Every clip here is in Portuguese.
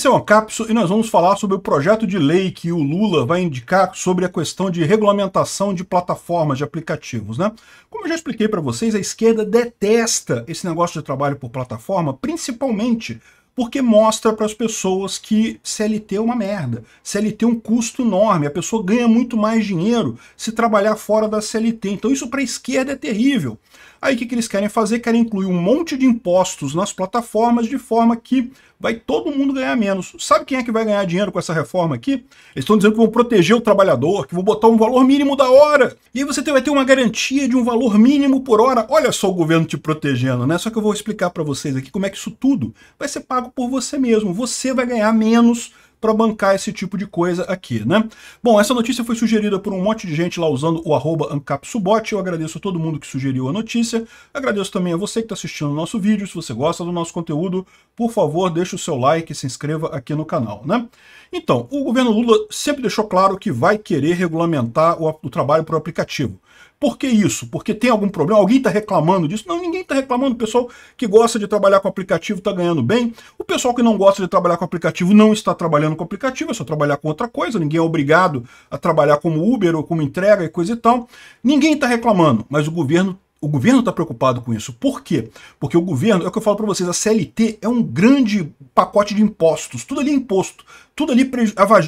Esse é o Capso e nós vamos falar sobre o projeto de lei que o Lula vai indicar sobre a questão de regulamentação de plataformas de aplicativos, né? Como eu já expliquei para vocês, a esquerda detesta esse negócio de trabalho por plataforma, principalmente porque mostra para as pessoas que CLT é uma merda. CLT é um custo enorme, a pessoa ganha muito mais dinheiro se trabalhar fora da CLT. Então isso para a esquerda é terrível. Aí o que, que eles querem fazer? Querem incluir um monte de impostos nas plataformas de forma que vai todo mundo ganhar menos. Sabe quem é que vai ganhar dinheiro com essa reforma aqui? Eles estão dizendo que vão proteger o trabalhador, que vão botar um valor mínimo da hora. E aí você vai ter uma garantia de um valor mínimo por hora. Olha só o governo te protegendo, né? Só que eu vou explicar para vocês aqui como é que isso tudo vai ser pago por você mesmo. Você vai ganhar menos para bancar esse tipo de coisa aqui, né? Bom, essa notícia foi sugerida por um monte de gente lá usando o arroba AncapSubot. Eu agradeço a todo mundo que sugeriu a notícia. Agradeço também a você que está assistindo o nosso vídeo. Se você gosta do nosso conteúdo, por favor, deixe o seu like e se inscreva aqui no canal, né? Então, o governo Lula sempre deixou claro que vai querer regulamentar o, o trabalho por aplicativo. Por que isso? Porque tem algum problema? Alguém está reclamando disso? Não, ninguém está reclamando. O pessoal que gosta de trabalhar com aplicativo está ganhando bem. O pessoal que não gosta de trabalhar com aplicativo não está trabalhando com aplicativo, é só trabalhar com outra coisa. Ninguém é obrigado a trabalhar como Uber ou como entrega e coisa e tal. Ninguém está reclamando, mas o governo o governo está preocupado com isso. Por quê? Porque o governo, é o que eu falo para vocês, a CLT é um grande pacote de impostos. Tudo ali é imposto. Tudo ali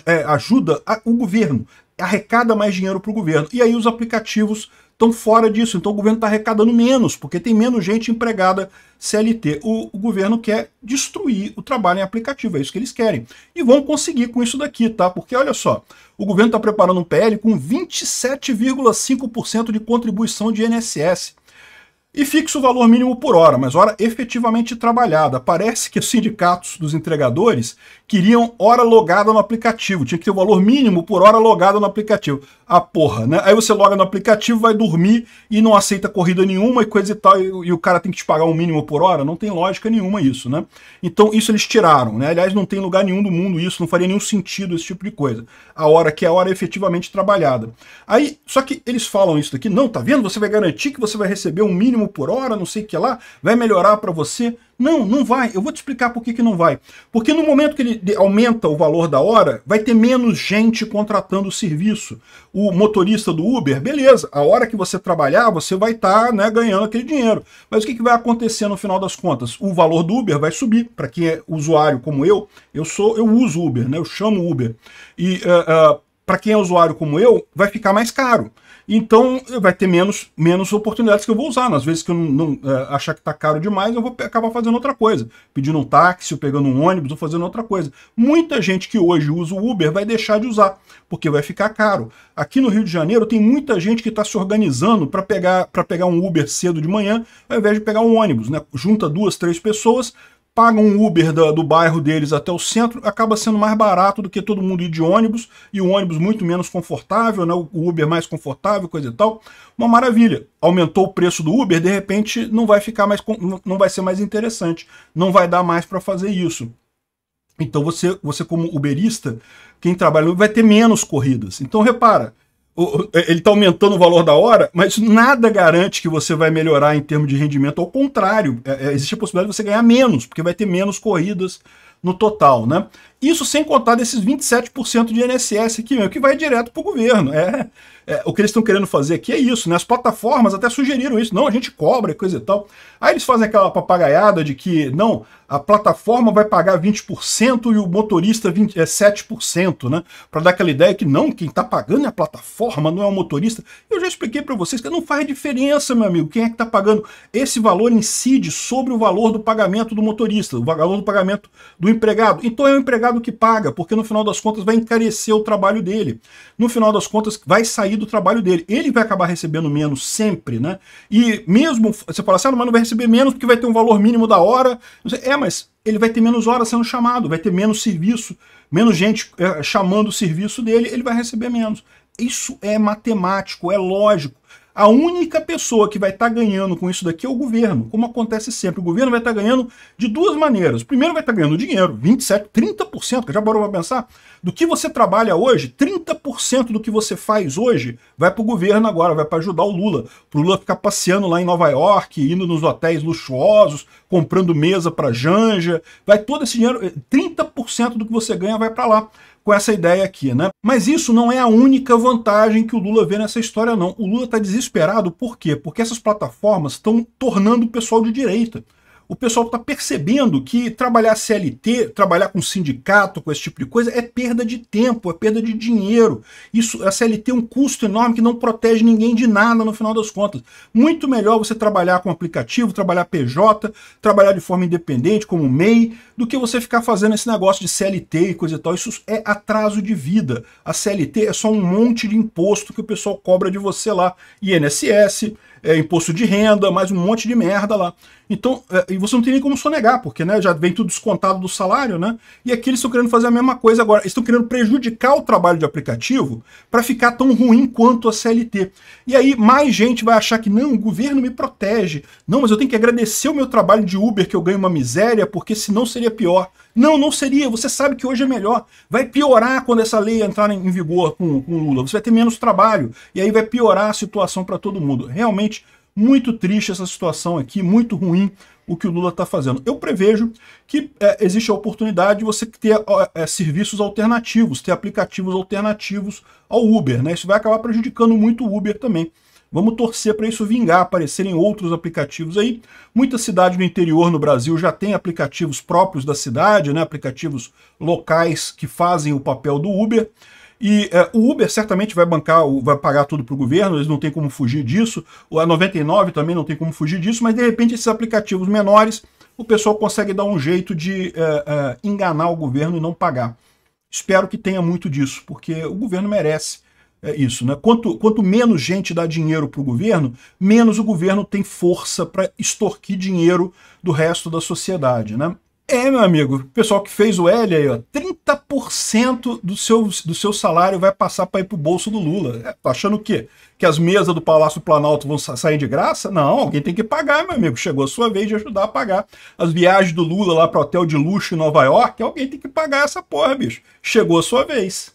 é, ajuda o governo arrecada mais dinheiro para o governo. E aí os aplicativos estão fora disso. Então o governo está arrecadando menos, porque tem menos gente empregada CLT. O, o, governo quer destruir o trabalho em aplicativo, é isso que eles querem. E vão conseguir com isso daqui, tá? Porque olha só, o governo está preparando um PL com 27,5% de contribuição de INSS. E fixa o valor mínimo por hora, mas hora efetivamente trabalhada. Parece que os sindicatos dos entregadores queriam hora logada no aplicativo. Tinha que ter o valor mínimo por hora logada no aplicativo. Ah, porra, né? Aí você loga no aplicativo, vai dormir e não aceita corrida nenhuma e coisa e tal, e, e o cara tem que te pagar um mínimo por hora. Não tem lógica nenhuma isso, né? Então isso eles tiraram, né? Aliás, não tem lugar nenhum do mundo isso, não faria nenhum sentido esse tipo de coisa. A hora que é a hora efetivamente trabalhada. Aí, só que eles falam isso daqui, não, tá vendo? Você vai garantir que você vai receber um mínimo por hora, não sei o que lá, vai melhorar para você. Não, não vai. Eu vou te explicar por que, que não vai. Porque no momento que ele aumenta o valor da hora, vai ter menos gente contratando o serviço. O motorista do Uber, beleza, a hora que você trabalhar, você vai estar tá, né, ganhando aquele dinheiro. Mas o que, que vai acontecer no final das contas? O valor do Uber vai subir. Para quem é usuário como eu, eu sou, eu uso Uber, né? Eu chamo Uber. E uh, eh, uh, eh, para quem é usuário como eu, vai ficar mais caro. Então vai ter menos, menos oportunidades que eu vou usar. Às vezes que eu não, não é, achar que está caro demais, eu vou acabar fazendo outra coisa. Pedindo um táxi, ou pegando um ônibus, ou fazendo outra coisa. Muita gente que hoje usa o Uber vai deixar de usar, porque vai ficar caro. Aqui no Rio de Janeiro tem muita gente que está se organizando para pegar, pegar um Uber cedo de manhã, ao invés de pegar um ônibus. Né? Junta duas, três pessoas, pagam um Uber do, do bairro deles até o centro, acaba sendo mais barato do que todo mundo ir de ônibus, e o ônibus muito menos confortável, né? o Uber mais confortável, coisa e tal. Uma maravilha. Aumentou o preço do Uber, de repente não vai ficar mais não vai ser mais interessante, não vai dar mais para fazer isso. Então você, você como uberista, quem trabalha vai ter menos corridas. Então repara, ele está aumentando o valor da hora, mas nada garante que você vai melhorar em termos de rendimento. Ao contrário, é, é, existe a possibilidade de você ganhar menos, porque vai ter menos corridas no total, né? Isso sem contar desses 27% de INSS aqui, meu, que vai direto para o governo. É, é, o que eles estão querendo fazer aqui é isso, né? As plataformas até sugeriram isso. Não, a gente cobra, coisa e tal. Aí eles fazem aquela papagaiada de que, não, a plataforma vai pagar 20% e o motorista 20, é, 7%, né? Para dar aquela ideia que, não, quem está pagando é a plataforma, não é o motorista. Eu já expliquei para vocês que não faz diferença, meu amigo, quem é que está pagando. Esse valor incide sobre o valor do pagamento do motorista, o valor do pagamento do empregado. Então é o empregado mercado que paga, porque no final das contas vai encarecer o trabalho dele. No final das contas vai sair do trabalho dele. Ele vai acabar recebendo menos sempre, né? E mesmo você fala assim, ah, mas não vai receber menos porque vai ter um valor mínimo da hora. É, mas ele vai ter menos horas sendo chamado, vai ter menos serviço, menos gente é, chamando o serviço dele, ele vai receber menos. Isso é matemático, é lógico. A única pessoa que vai estar tá ganhando com isso daqui é o governo, como acontece sempre. O governo vai estar tá ganhando de duas maneiras. Primeiro vai estar tá ganhando dinheiro, 27, 30%, já parou para pensar? Do que você trabalha hoje, 30% do que você faz hoje vai para o governo agora, vai para ajudar o Lula. Para o Lula ficar passeando lá em Nova York, indo nos hotéis luxuosos, comprando mesa para janja. Vai todo esse dinheiro, 30% do que você ganha vai para lá com essa ideia aqui, né? Mas isso não é a única vantagem que o Lula vê nessa história, não. O Lula está desesperado por quê? Porque essas plataformas estão tornando o pessoal de direita o pessoal está percebendo que trabalhar CLT, trabalhar com sindicato, com esse tipo de coisa, é perda de tempo, é perda de dinheiro. Isso, a CLT é um custo enorme que não protege ninguém de nada no final das contas. Muito melhor você trabalhar com aplicativo, trabalhar PJ, trabalhar de forma independente, como MEI, do que você ficar fazendo esse negócio de CLT e coisa e tal. Isso é atraso de vida. A CLT é só um monte de imposto que o pessoal cobra de você lá. INSS, é, imposto de renda, mais um monte de merda lá. Então, é, e você não tem nem como sonegar, porque né, já vem tudo descontado do salário, né? E aqui eles estão querendo fazer a mesma coisa agora. Eles estão querendo prejudicar o trabalho de aplicativo para ficar tão ruim quanto a CLT. E aí mais gente vai achar que não, o governo me protege. Não, mas eu tenho que agradecer o meu trabalho de Uber que eu ganho uma miséria, porque senão seria pior. Não, não seria. Você sabe que hoje é melhor. Vai piorar quando essa lei entrar em vigor com, com Lula. Você vai ter menos trabalho. E aí vai piorar a situação para todo mundo. Realmente, muito triste essa situação aqui, muito ruim o que o Lula está fazendo. Eu prevejo que é, existe a oportunidade de você ter é, serviços alternativos, ter aplicativos alternativos ao Uber. Né? Isso vai acabar prejudicando muito o Uber também. Vamos torcer para isso vingar, aparecerem outros aplicativos aí. Muita cidade no interior no Brasil já tem aplicativos próprios da cidade, né? aplicativos locais que fazem o papel do Uber. E é, o Uber certamente vai bancar, vai pagar tudo para o governo, eles não tem como fugir disso. O A 99 também não tem como fugir disso, mas de repente esses aplicativos menores, o pessoal consegue dar um jeito de é, é, enganar o governo e não pagar. Espero que tenha muito disso, porque o governo merece é isso, né? Quanto, quanto menos gente dá dinheiro para o governo, menos o governo tem força para extorquir dinheiro do resto da sociedade, né? É, meu amigo, pessoal que fez o L aí, ó, 30% do seu, do seu salário vai passar para ir pro bolso do Lula. É, tá achando o quê? Que as mesas do Palácio Planalto vão sair de graça? Não, alguém tem que pagar, meu amigo. Chegou a sua vez de ajudar a pagar. As viagens do Lula lá pro hotel de luxo em Nova York, alguém tem que pagar essa porra, bicho. Chegou a sua vez.